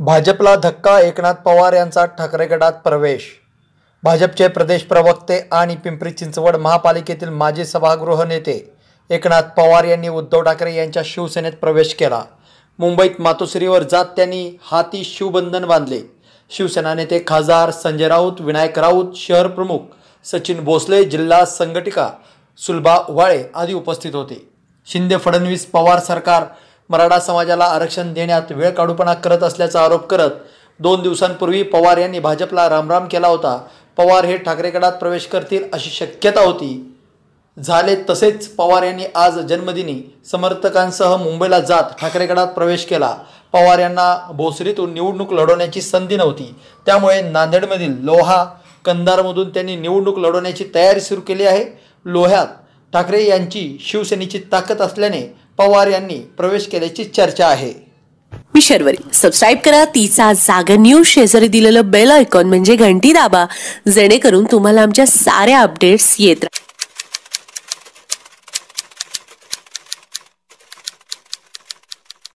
भाजपला धक्का एकनाथ पवार यांचा ठाकरे गटात प्रवेश भाजपचे प्रदेश प्रवक्ते आणि पिंपरी चिंचवड महापालिकेतील माजी सभागृह नेते एकनाथ पवार यांनी उद्धव ठाकरे यांच्या शिवसेनेत प्रवेश केला मुंबईत मातोश्रीवर जात त्यांनी हाती शिवबंधन बांधले शिवसेना नेते खासदार संजय राऊत विनायक राऊत शहर प्रमुख सचिन भोसले जिल्हा संघटिका सुलभा उवाळे आदी उपस्थित होते शिंदे फडणवीस पवार सरकार मराठा समाजाला आरक्षण देण्यात वेळ काढूपणा करत असल्याचा आरोप करत दोन दिवसांपूर्वी पवार यांनी भाजपला रामराम केला होता पवार हे ठाकरेगडात प्रवेश करतील अशी शक्यता होती झाले तसेच पवार यांनी आज जन्मदिनी समर्थकांसह मुंबईला जात ठाकरेगडात प्रवेश केला पवार यांना भोसरीतून निवडणूक लढवण्याची संधी नव्हती त्यामुळे नांदेडमधील लोहा कंधारमधून त्यांनी निवडणूक लढवण्याची तयारी सुरू केली आहे लोह्यात ठाकरे यांची शिवसेनेची ताकद असल्याने पवार यांनी प्रवेश केल्याची चर्चा आहे मी शर्वरी सबस्क्राईब करा तिचा जागा न्यूज शेजारी दिलेलं बेल आयकॉन म्हणजे घंटी दाबा जेणेकरून तुम्हाला आमच्या साऱ्या अपडेट्स येत